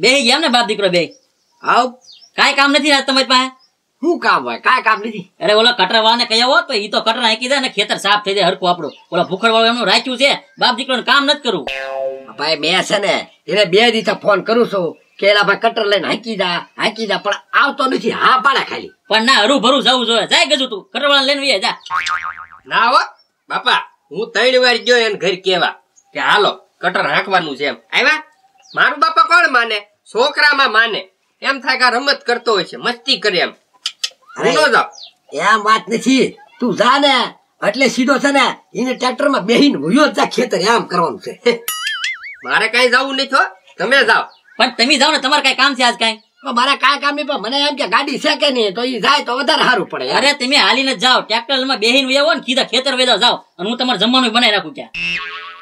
બે ગયા ને બાપ દીકરો બે આવ કાંઈ કામ નથી તમારી પાસે શું કામ હોય કાંઈ કામ નથી અરે ઓલો કટરવાળાને કહ્યા હોત તો એ તો કટર હાંકી દે ને ખેતર સાફ થઈ જાય હરખું આપણું ઓલો ભૂખરવાળો એમનું રાખ્યું છે બાપ દીકરોને કામ નથી કરવું ભાઈ મેં છે ને એને બે દીધા ફોન કરું છું કે એલા ભાઈ કટર લઈને હાંકી દા હાંકી દા પણ આવતો નથી હા પાડે ખાલી પણ ના હરું ભરું જવું જોઈએ જાય ગજુ તું કટરવાળાને લઈને વે જા ના હો બાપા હું ત્રણ વાર ગયો એને ઘર કેવા કે હાલો કટર હાંકવાનું છે એમ આવ્યા મારું બાપા કોણ માને છોકરામાં માને એમ થાય કે રમત કરતો હોય છે મસ્તી કરે એમ હું એમ વાત નથી તું જા ને એટલે સીધો છે ને એને ટ્રેક્ટર માં બેહીને ભૂયો જા ખેતર એમ કરવાનું છે મારે કઈ જવું નહીં છો તમે જાઓ પણ તમે જાઓ ને તમારે કઈ કામ છે આજ કઈ મારે કઈ કામ નહીં પણ મને એમ કે ગાડી છે કે નહીં તો એ જાય તો વધારે સારું પડે અરે તમે હાલીને જાઓ ટ્રેક્ટર માં બેહીને વેવો ને કીધા ખેતર વેદા જાઓ અને હું તમારે જમવાનું બનાવી રાખું ત્યાં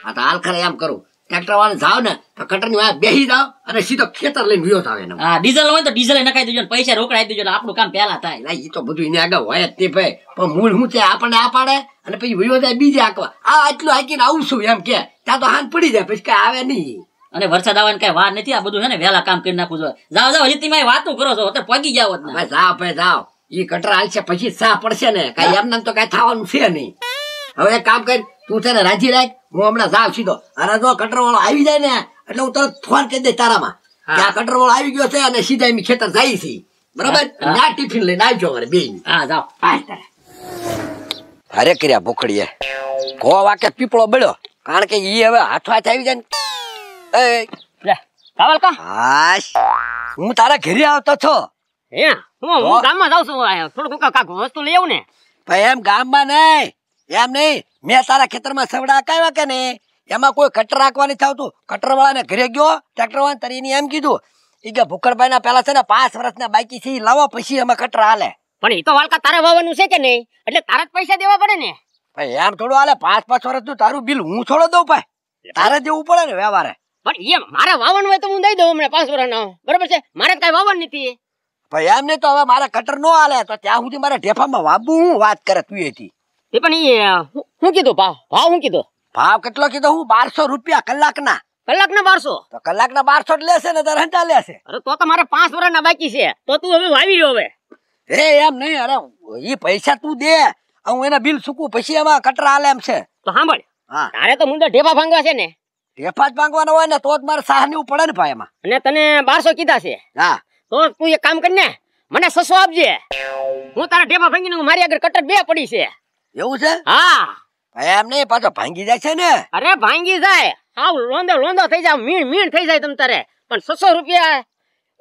હા તો હાલ ખરે એમ કરું ટ્રેક્ટર વાળા જાવ ને તો કટર ની વાયા બેસી જાવ અને સીધો ખેતર લઈને વ્યો થાવે હા ડીઝલ હોય તો ડીઝલ નખાઈ દેજો પૈસા રોકડાઈ દેજો આપણું કામ પેલા થાય ના એ તો બધું એને આગળ હોય જ તે ભાઈ પણ મૂળ હું છે આપણને આ પાડે અને પછી વ્યો જાય બીજે આંકવા આ આટલું હાંકીને આવું છું એમ કે ત્યાં તો હાથ પડી જાય પછી કઈ આવે નહીં અને વરસાદ આવવાની કઈ વાર નથી આ બધું છે ને વેલા કામ કરી નાખું જોઈએ જાઓ જાઓ હજી તમે વાતો કરો છો અત્યારે પગી જાવ જાઓ ભાઈ જાઓ એ કટર હાલશે પછી સા પડશે ને કઈ એમ નામ તો કઈ થવાનું છે નહીં હવે કામ કરી તું તને રાજી રાખ હું હમણાં જાવ સીધો અને જો કટર વાળો આવી જાય ને એટલે હું તરત ફોન કરી દઈશ તારામાં કે આ કટર વાળો આવી ગયો છે અને સીધા એમ ખેતર જાય છે બરાબર ના ટિફિન લઈને આવજો મારે બે હા જાઓ આય અરે કર્યા ભૂખડીએ કો વાકે પીપળો બળ્યો કારણ કે ઈ હવે હાથ હાથ આવી જાય ને એ લે કાવલ કા હાશ હું તારા ઘરે આવતો છો હે હું ગામમાં જાઉં છું થોડું કોકા કાકો વસ્તુ લઈ આવું ને ભાઈ એમ ગામમાં નહીં એમ નહીં મેં તારા ખેતરમાં સવડા કાવ્યા કે નહીં એમાં કોઈ કટર રાખવાની થતું કટરવાળાને ઘરે ગયો ટ્રેક્ટરવાળાને તરીને એમ કીધું એ કે ભૂકરભાઈના પહેલા છે ને પાંચ વર્ષના બાકી છે લાવો પછી એમાં કટર હાલે પણ એ તો વાલકા તારે વાવવાનું છે કે નહીં એટલે તારા જ પૈસા દેવા પડે ને ભાઈ એમ થોડું હાલે પાંચ પાંચ વર્ષનું તારું બિલ હું છોડો દઉં ભાઈ તારે દેવું પડે ને વ્યવહારે પણ એ મારે વાવવાનું હોય તો હું દઈ દઉં હમણાં પાંચ વર્ષના બરાબર છે મારે કાંઈ વાવવાનું નથી ભાઈ એમ નહીં તો હવે મારા કટર નો હાલે તો ત્યાં સુધી મારે ઢેફામાં વાવવું હું વાત કરે તું એથી એ પણ એ શું કીધું ભાવ ભાવ હું કીધું ભાવ કેટલો કીધો હું બારસો રૂપિયા કલાક ના કલાક ના બારસો તો કલાક ના બારસો લેશે ને તારે હંતા લેશે અરે તો મારે પાંચ વર્ષ ના બાકી છે તો તું હવે વાવી રહ્યો હવે એ એમ નહીં અરે એ પૈસા તું દે હું એના બિલ સુકું પછી એમાં કટરા હાલે એમ છે તો સાંભળ તારે તો મુંદર ઢેફા ભાંગવા છે ને ઢેફા જ ભાંગવાનો હોય ને તો જ મારે સાહ ની પડે ને ભાઈ એમાં અને તને બારસો કીધા છે હા તો તું એક કામ કર ને મને સસો આપજે હું તારા ઢેફા ભાંગીને મારી આગળ કટર બે પડી છે એવું છે હા પાછો ભાંગી જાય છે ને અરે ભાંગી જાય હાવ લોંદો લોંદો થઈ જાય મીણ મીણ થઈ જાય તમ તારે પણ છસો રૂપિયા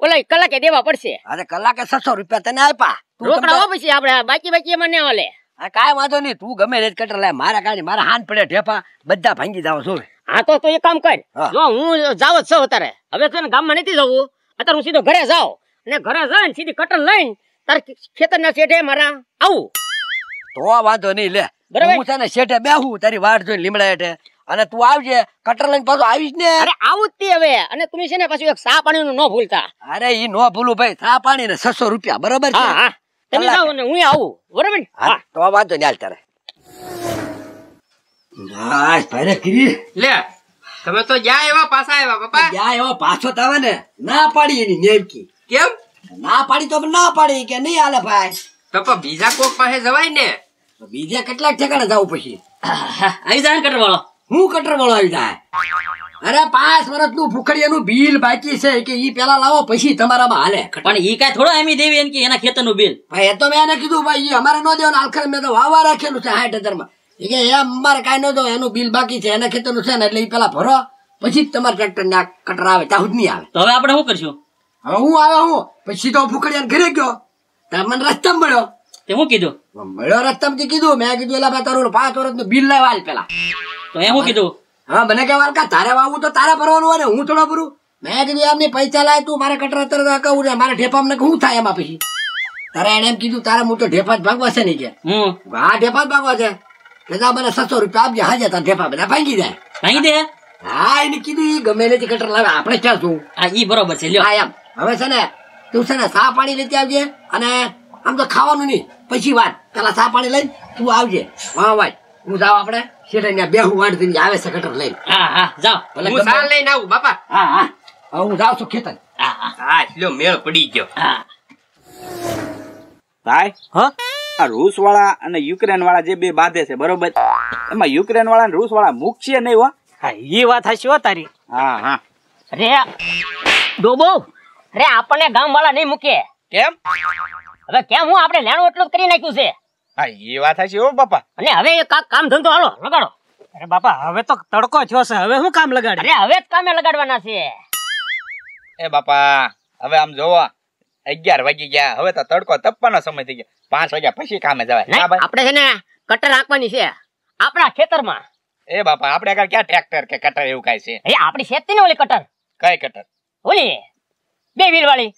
ઓલા કલાકે દેવા પડશે અરે કલાકે છસો રૂપિયા તને આપ્યા રોકડા પછી આપણે બાકી બાકી મને ઓલે કાંઈ વાંધો નહીં તું ગમે રેજ કટર લાય મારા કાંઈ મારા હાથ પડે ઢેફા બધા ભાંગી જાવ છો હા તો તું એક કામ કર જો હું જાવ જ છું અત્યારે હવે તને ગામમાં નથી જવું અત્યારે હું સીધો ઘરે જાઉં અને ઘરે જઈને સીધી કટર લઈને તારે ખેતરના શેઠે મારા આવું તો વાંધો નહીં લે બરાબર હું છે ને શેઠે બેહું તારી વાટ જોઈને લીમડા હેઠે અને તું આવજે કટર લઈને પાછો આવીશ ને અરે આવું હવે અને તમે છે ને પાછું એક સા પાણી નું ન ભૂલતા અરે ઈ નો ભૂલું ભાઈ સા પાણી ને છસો રૂપિયા બરાબર છે તમે જાઓ ને હું આવું બરાબર ને તો વાંધો નહીં હાલ તારે બસ ભાઈ કરી લે તમે તો જ્યાં એવા પાછા આવ્યા પપ્પા જ્યાં એવા પાછો તાવે ને ના પાડી એની નેમકી કેમ ના પાડી તો ના પાડી કે નહીં હાલે ભાઈ તો બીજા કોક પાસે જવાય ને બીજા કેટલાક ઠેકાણે જાવ પછી આવી જાય કટર વાળો હું કટર વાળો આવી જાય અરે પાંચ વર્ષનું ફુકડિયાનું બિલ બાકી છે કે ઈ પેલા લાવો પછી તમારામાં હાલે પણ ઈ કાંઈ થોડો એમી દેવી એમ કે એના ખેતરનું બિલ ભાઈ એ તો મેં એને કીધું ભાઈ ઈ અમારે ન દેવાનું આખર મેં તો વાવા રાખેલું છે સાઠ હજારમાં એ કે એ અમારે કાંઈ ન દો એનું બિલ બાકી છે એના ખેતરનું છે ને એટલે ઈ પેલા ભરો પછી જ તમારે ટ્રેક્ટર ને કટર આવે ત્યાં સુધી નહીં આવે તો હવે આપણે શું કરશું હવે હું આવે હું પછી તો ફુકડિયાને ઘરે ગયો ત્યાં મને રસ્તા મળ્યો તે હું કીધું મળ્યો રસ્તમ થી કીધું મેં કીધું એલા પાંચ વર્ષ નું બિલ પેલા મને કે તારે વાવું તો તારે ભરવાનું થોડો ભરું મેં કીધું એમની પૈસા લાય તું મારે કટરા તરત કહું મારે ઢેફામ ને શું થાય એમાં પછી તારે એને એમ કીધું તારે હું તો ઢેફા જ ભાગવા છે નહીં કે હા ઢેફા જ ભાગવા છે દાદા મને સસો રૂપિયા આપજે હાજર તાર ઢેફા બધા ભાંગી જાય ભાંગી દે હા એને કીધું ઈ ગમે તે કટર લાવે આપણે ક્યાં છું હા ઈ બરોબર છે લ્યો હા એમ હવે છે ને તું છે ને સા પાણી લેતી આવજે અને આમ તો ખાવાનું નહીં પછી વાત પેલા સા પાણી લઈને તું આવજે હા વાત હું જાઉં આપણે શેઠ બે હું વાટ દઈને આવે સકટર લઈને હા હા જાઓ હું લઈને આવું બાપા હા હા હું જાઉં છું ખેતર હા હા મેળ પડી ગયો ભાઈ હા આ રૂસ વાળા અને યુક્રેન વાળા જે બે બાંધે છે બરોબર એમાં યુક્રેન વાળા અને રૂસ વાળા મુખ છે નહીં હો હા એ વાત હશે હો તારી હા હા રે ડોબો રે આપણને ગામ વાળા નહીં મૂકે કેમ હવે કેમ હું આપણે લેણું એટલું કરી નાખ્યું છે હા એ વાત છે હો બાપા અને હવે એ કામ ધંધો હાલો લગાડો અરે બાપા હવે તો તડકો થયો છે હવે હું કામ લગાડ અરે હવે જ કામે લગાડવાના છે એ બાપા હવે આમ જોવો અગિયાર વાગી ગયા હવે તો તડકો તપવાનો સમય થઈ ગયો પાંચ વાગ્યા પછી કામે જવાય આપણે છે ને કટર હાંકવાની છે આપણા ખેતરમાં એ બાપા આપણે આગળ ક્યાં ટ્રેક્ટર કે કટર એવું કાઈ છે એ આપણી ખેતી ને ઓલી કટર કઈ કટર ઓલી બે વીલ વાળી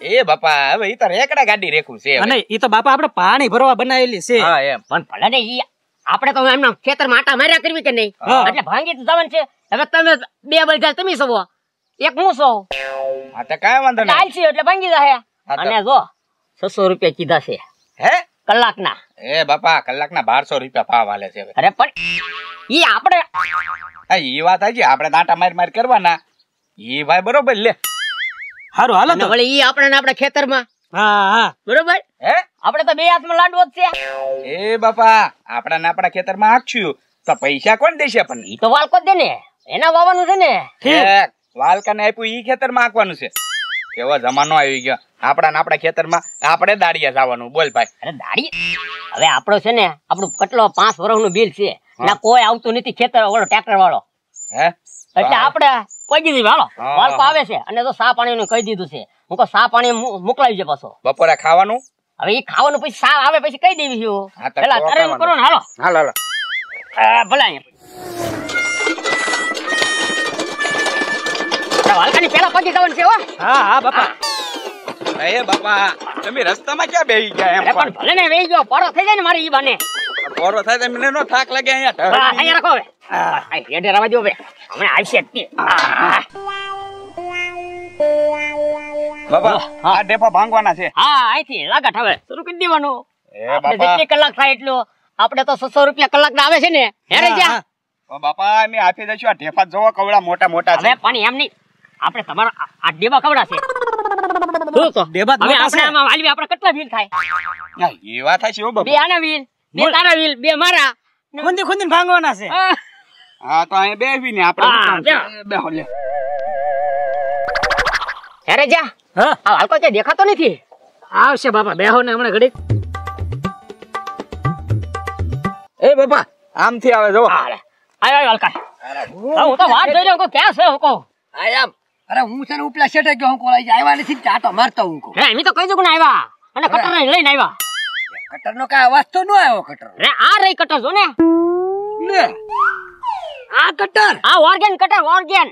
એ બાપા હવે ઈ તો રેકડા ગાડી રેખું છે અને ઈ તો બાપા આપણે પાણી ભરવા બનાવેલી છે હા એમ પણ ભલે ઈ આપણે તો એમના ખેતર માં આટા માર્યા કરવી કે નહીં એટલે ભાંગી તો જવાનું છે હવે તમે બે બળજા તમે સવો એક હું સો આ તો કાય વાંધો નહીં ચાલશે એટલે ભાંગી જાય અને જો 600 રૂપિયા કીધા છે હે કલાકના એ બાપા કલાકના બારસો રૂપિયા ભાવ આલે છે અરે પણ ઈ આપણે આ ઈ વાત આજી આપણે દાટા માર માર કરવાના ઈ ભાઈ બરોબર લે હારું હાલો તો વળી ઈ આપણે આપણા ખેતરમાં હા હા બરોબર હે આપણે તો બે હાથમાં લાડવો જ છે એ બાપા આપણા આપણા ખેતરમાં આખશું તો પૈસા કોણ દેશે આપણને ઈ તો વાલકો દે ને એના વાવવાનું છે ને ઠીક વાલકાને આપ્યું ઈ ખેતરમાં આંકવાનું છે કેવો જમાનો આવી ગયો આપણા ને આપણા ખેતરમાં આપણે દાડિયા જવાનું બોલ ભાઈ અરે દાડિયા હવે આપણો છે ને આપણું કેટલો પાંચ વર્ષ નું બિલ છે ના કોઈ આવતું નથી ખેતર વાળો ટ્રેક્ટર વાળો હે એટલે આપણે કોઈ દીધી હાલો વાલકો આવે છે અને તો સા પાણી કહી દીધું છે હું કહું સા પાણી મોકલાવી છે પાછો બપોરે ખાવાનું હવે એ ખાવાનું પછી સા આવે પછી કહી દેવી છું પેલા કરે કરો ને હાલો હાલો હાલો ભલા વાલકાની પેલા પગી જવાનું છે ભલે ને બેહી ગયો પરો થઈ જાય ને મારી ઈ બાને થાય થાક લાગે 哎，别这他妈就呗，我们俩还现地啊！બાબા આ ડેફા ભાંગવાના છે હા અહીંથી લાગા ઠાવે શરૂ કરી દેવાનો એ બાપા જેટલી કલાક થાય એટલો આપણે તો 600 રૂપિયા કલાક ના આવે છે ને હેરે જા બાપા અમે આપી દઈશું આ ઢેફા જોવા કવડા મોટા મોટા છે હવે પણ એમ નહીં આપણે તમારો આ ડેબા કવડા છે તો તો ડેબા હવે આપણે આમાં વાલવી આપણા કેટલા બિલ થાય ના એવા થાય છે ઓ બાપા બે આના બિલ બે તારા બિલ બે મારા ખુંદી ખુંદી ભાંગવાના છે હા તો અહીં બેસી ને આપણે બેહો લે અરે જા હા હાલકો કે દેખાતો નથી આવશે બાપા બેહો ને હમણાં ઘડી એ બાપા આમથી આવે જો આય આય હલકા હું તો વાત જોઈ રહ્યો કે ક્યાં છે હુકો આય આમ અરે હું છે ને ઉપલા શેઠે ગયો હું કોલેજ આવ્યા નથી ચાટો મારતો હું કો એમ તો કહી કઈ ને આવ્યા અને કટર લઈને આવ્યા કટર નો કઈ અવાજ તો આવ્યો કટર રે આ રહી કટર જો ને લે આ કટર આ ઓર્ગેન કટર ઓર્ગેન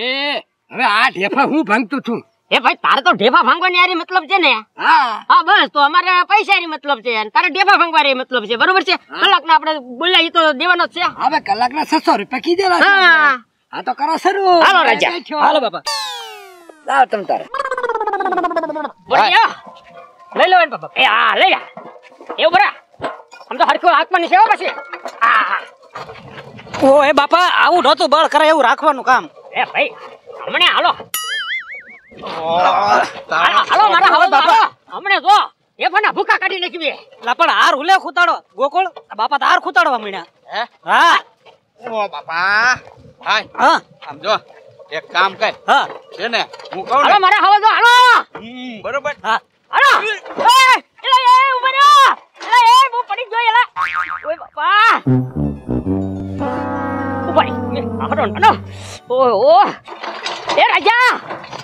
એ હવે આ ઢેફા હું ભાંગતું છું એ ભાઈ તારે તો ઢેફા ભાંગવાની આરી મતલબ છે ને હા હા બસ તો અમારે પૈસા પૈસાની મતલબ છે અને તારે ઢેફા ભાંગવાની મતલબ છે બરોબર છે કલાક ના આપણે બોલ્યા તો દેવાનો છે હવે કલાકના 600 રૂપિયા કી દેવા હા તો કરો શરૂ હાલો રાજા હાલો બાપા લાવ તમ તારે લઈ લેવાય બાપા એ હા લઈ જા એવું બરા આમ તો હરખું હાથમાં નીચે પછી હા હા ઓ એ બાપા આવું નતું બળ કરે એવું રાખવાનું કામ એ ભાઈ હમણે હાલો હાલો મારા હાલો બાપા હમણે જો એ ફના ભૂકા કાઢી નાખી લા પણ હાર હુલે ખુતાડો ગોકુળ બાપા તો હાર ખુતાડવા મીણ્યા હા ઓ બાપા ભાઈ હા સમજો એક કામ કર હા છે ને હું કહું હાલો મારા હાલો જો હાલો બરોબર હા હાલો એ એલા એ ઉભો એલા એ હું પડી ગયો એલા ઓય બાપા મારો નાનો ઓહો એ રાજા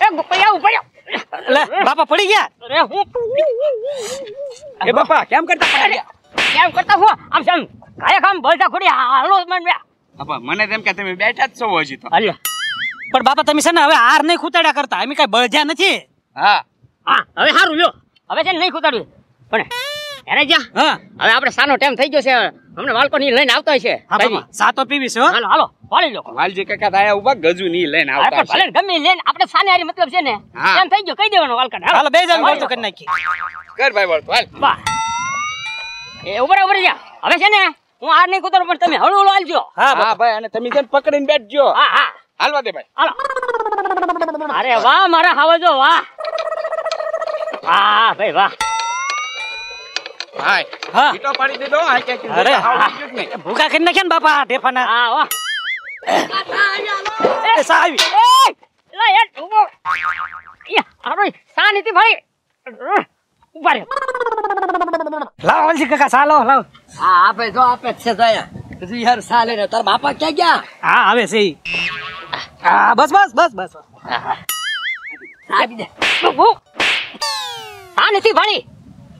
એ ગોપૈયા ઉપડ્યો લે બાપા પડી ગયા અરે હું એ બાપા કેમ કરતા પડી કેમ કરતા હું આમ સમ કાયા કામ ભલતા ખોડી હાલો મને બાપા મને તેમ કે તમે બેઠા જ છો હજી તો હાલો પણ બાપા તમે છે ને હવે હાર નહીં ખૂતાડ્યા કરતા અમે કઈ બળજ્યા નથી હા હા હવે હારું લ્યો હવે છે નહીં ખૂતાડ્યું પણ હા એ ઉપર ઉપર હવે છે ને હું આ નહીં કૂતરો પણ તમે હળવું હાલજો હા હા ભાઈ અને તમે જેને પકડીને બેઠજો હા હાલો અરે વાહ મારા હાવજો વાહ વાહ ભાઈ વાહ હાય હા ઈટો પાડી દીધો હાય કે અરે ભૂખા કરી નાખ્યા ને બાપા ઢેફાના હા વાહ એ સાહેબ એ લા એ ઉભો અરે સાનીતિ ભાઈ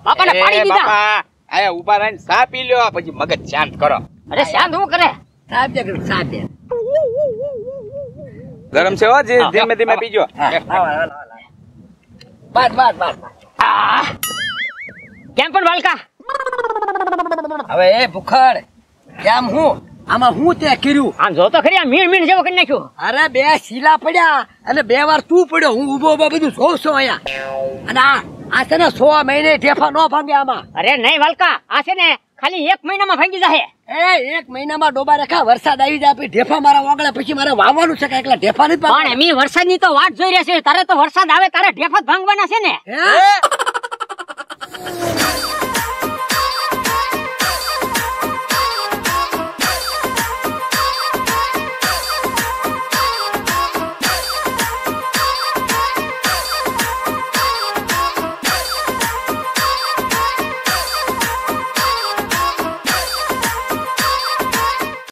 બાપાને પાડી દીધા આયા ઉભા રહીને સા પી લ્યો પછી મગજ શાંત કરો અરે શાંત હું કરે સા પી કરું સા પી ગરમ છે હો ધીમે ધીમે પીજો બસ બસ બસ કેમ પણ વાલકા હવે એ ભૂખડ કેમ હું આમાં હું તે કર્યું આમ જો તો ખરી આ મીણ મીણ જેવો કરી નાખ્યો અરે બે શીલા પડ્યા અને બે વાર તું પડ્યો હું ઉભો ઉભો બધું સો છું અહીંયા અને આ આ છે ને સો મહિને ઢેફા નો ભાંગે આમાં અરે નહીં વાલકા આ છે ને ખાલી એક મહિનામાં ભાંગી જાય એ એક મહિનામાં ડોબા રેખા વરસાદ આવી જાય પછી ઢેફા મારા વાગળે પછી મારે વાવવાનું છે કે એકલા ઢેફા નહીં પણ એમની વરસાદની તો વાત જોઈ રહ્યા છે તારે તો વરસાદ આવે તારે ઢેફા ભાંગવાના છે ને